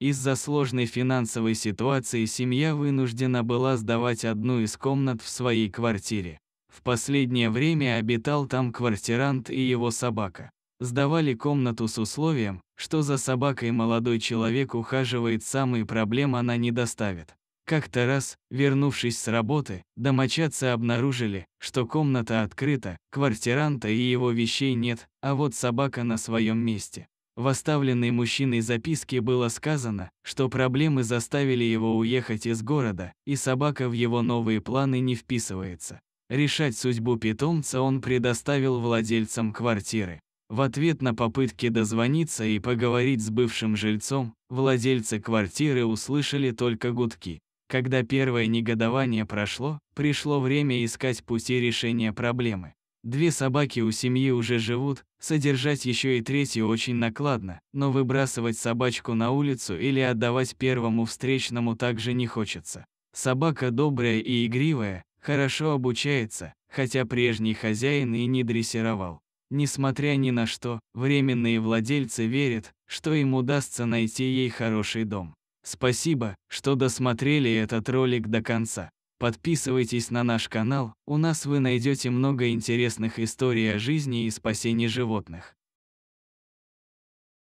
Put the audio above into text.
Из-за сложной финансовой ситуации семья вынуждена была сдавать одну из комнат в своей квартире. В последнее время обитал там квартирант и его собака. Сдавали комнату с условием, что за собакой молодой человек ухаживает сам и проблем она не доставит. Как-то раз, вернувшись с работы, домочадцы обнаружили, что комната открыта, квартиранта и его вещей нет, а вот собака на своем месте. В оставленной мужчиной записке было сказано, что проблемы заставили его уехать из города, и собака в его новые планы не вписывается. Решать судьбу питомца он предоставил владельцам квартиры. В ответ на попытки дозвониться и поговорить с бывшим жильцом, владельцы квартиры услышали только гудки. Когда первое негодование прошло, пришло время искать пути решения проблемы. Две собаки у семьи уже живут, содержать еще и третью очень накладно, но выбрасывать собачку на улицу или отдавать первому встречному также не хочется. Собака добрая и игривая, хорошо обучается, хотя прежний хозяин и не дрессировал. Несмотря ни на что, временные владельцы верят, что им удастся найти ей хороший дом. Спасибо, что досмотрели этот ролик до конца. Подписывайтесь на наш канал, у нас вы найдете много интересных историй о жизни и спасении животных.